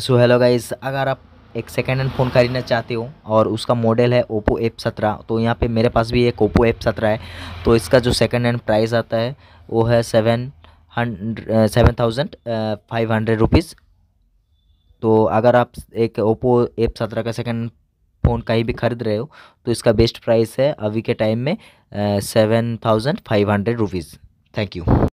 so hello guys अगर आप एक सेकेंड हैंड फ़ोन खरीदना चाहते हो और उसका मॉडल है ओप्पो एप सत्रह तो यहाँ पे मेरे पास भी एक ओप्पो एप सत्रह है तो इसका जो सेकेंड हैंड प्राइस आता है वो है seven hundred seven thousand five hundred rupees तो अगर आप एक ओप्पो एप सत्रह का सेकेंड फ़ोन कहीं भी खरीद रहे हो तो इसका बेस्ट प्राइस है अभी के टाइम में seven thousand five hundred rupees thank you